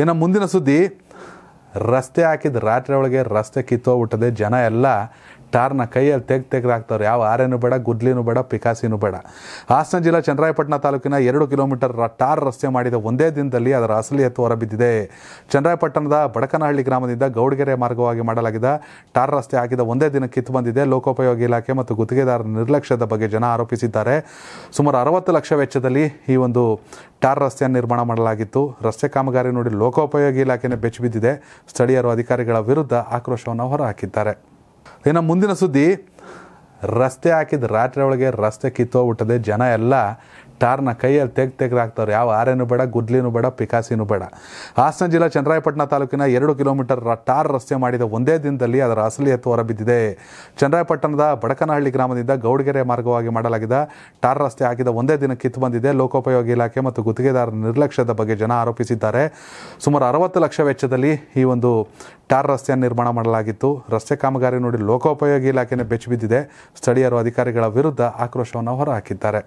ಇನ್ನು ಮುಂದಿನ ಸುದ್ದಿ ರಸ್ತೆ ಹಾಕಿದ ರಾತ್ರಿ ಒಳಗೆ ರಸ್ತೆ ಕಿತ್ತೋಗ್ಬಿಟ್ಟದೆ ಜನ ಎಲ್ಲ ಟಾರ್ನ ಕೈಯಲ್ಲಿ ತೆಗ್ ತೆಗ್ದಾಕ್ತವ್ರು ಯಾವ ಆರೇನೂ ಬೇಡ ಗುದ್ಲಿನೂ ಬೇಡ ಪಿಕಾಸಿನೂ ಬೇಡ ಹಾಸನ ಜಿಲ್ಲಾ ಚಂದ್ರಾಯಪಟ್ಟಣ ತಾಲೂಕಿನ ಎರಡು ಕಿಲೋಮೀಟರ್ ಟಾರ್ ರಸ್ತೆ ಮಾಡಿದ ಒಂದೇ ದಿನದಲ್ಲಿ ಅದರ ಅಸಲಿ ಎತ್ತು ಹೊರಬಿದ್ದಿದೆ ಚನ್ನರಾಯಪಟ್ಟಣದ ಬಡಕನಹಳ್ಳಿ ಗ್ರಾಮದಿಂದ ಗೌಡಗೆರೆ ಮಾರ್ಗವಾಗಿ ಮಾಡಲಾಗಿದ್ದ ಟಾರ್ ರಸ್ತೆ ಹಾಕಿದ ಒಂದೇ ದಿನ ಕಿತ್ತು ಬಂದಿದೆ ಲೋಕೋಪಯೋಗಿ ಇಲಾಖೆ ಮತ್ತು ಗುತ್ತಿಗೆದಾರರ ನಿರ್ಲಕ್ಷ್ಯದ ಬಗ್ಗೆ ಜನ ಆರೋಪಿಸಿದ್ದಾರೆ ಸುಮಾರು ಅರವತ್ತು ಲಕ್ಷ ವೆಚ್ಚದಲ್ಲಿ ಈ ಒಂದು ಟಾರ್ ರಸ್ತೆಯನ್ನು ನಿರ್ಮಾಣ ಮಾಡಲಾಗಿತ್ತು ರಸ್ತೆ ಕಾಮಗಾರಿ ನೋಡಿ ಲೋಕೋಪಯೋಗಿ ಇಲಾಖೆನೇ ಬೆಚ್ಚಿಬಿದ್ದಿದೆ ಸ್ಥಳೀಯರು ಅಧಿಕಾರಿಗಳ ವಿರುದ್ಧ ಆಕ್ರೋಶವನ್ನು ಹೊರಹಾಕಿದ್ದಾರೆ ಇನ್ನು ಮುಂದಿನ ಸುದ್ದಿ ರಸ್ತೆ ಹಾಕಿದ ರಾತ್ರಿ ಒಳಗೆ ರಸ್ತೆ ಕಿತ್ತೋಗ್ಬಿಟ್ಟದೆ ಜನ ಎಲ್ಲ ಟಾರ್ನ ಕೈಯಲ್ಲಿ ತೆಗ್ ಹಾಕ್ತಾರೆ ಯಾವ ಆರೇನು ಬೇಡ ಗುದ್ಲಿನೂ ಬೇಡ ಪಿಕಾಸಿನೂ ಬೇಡ ಹಾಸನ ಜಿಲ್ಲಾ ಚಂದ್ರಾಯಪಟ್ಟಣ ತಾಲೂಕಿನ ಎರಡು ಕಿಲೋಮೀಟರ್ ಟಾರ್ ರಸ್ತೆ ಮಾಡಿದ ಒಂದೇ ದಿನದಲ್ಲಿ ಅದರ ಅಸಲಿ ಎತ್ತು ಹೊರಬಿದ್ದಿದೆ ಚಂದ್ರಾಯಪಟ್ಟಣದ ಬಡಕನಹಳ್ಳಿ ಗ್ರಾಮದಿಂದ ಗೌಡಗೆರೆ ಮಾರ್ಗವಾಗಿ ಮಾಡಲಾಗಿದ್ದ ಟಾರ್ ರಸ್ತೆ ಹಾಕಿದ ಒಂದೇ ದಿನ ಕಿತ್ತು ಬಂದಿದೆ ಲೋಕೋಪಯೋಗಿ ಇಲಾಖೆ ಮತ್ತು ಗುತ್ತಿಗೆದಾರರ ನಿರ್ಲಕ್ಷ್ಯದ ಬಗ್ಗೆ ಜನ ಆರೋಪಿಸಿದ್ದಾರೆ ಸುಮಾರು ಅರವತ್ತು ಲಕ್ಷ ವೆಚ್ಚದಲ್ಲಿ ಈ ಒಂದು ಟಾರ್ ರಸ್ತೆಯನ್ನು ನಿರ್ಮಾಣ ಮಾಡಲಾಗಿತ್ತು ರಸ್ತೆ ಕಾಮಗಾರಿ ನೋಡಿ ಲೋಕೋಪಯೋಗಿ ಇಲಾಖೆನೇ ಬೆಚ್ಚಿಬಿದ್ದಿದೆ ಸ್ಥಳೀಯರು ಅಧಿಕಾರಿಗಳ ವಿರುದ್ಧ ಆಕ್ರೋಶವನ್ನು ಹೊರಹಾಕಿದ್ದಾರೆ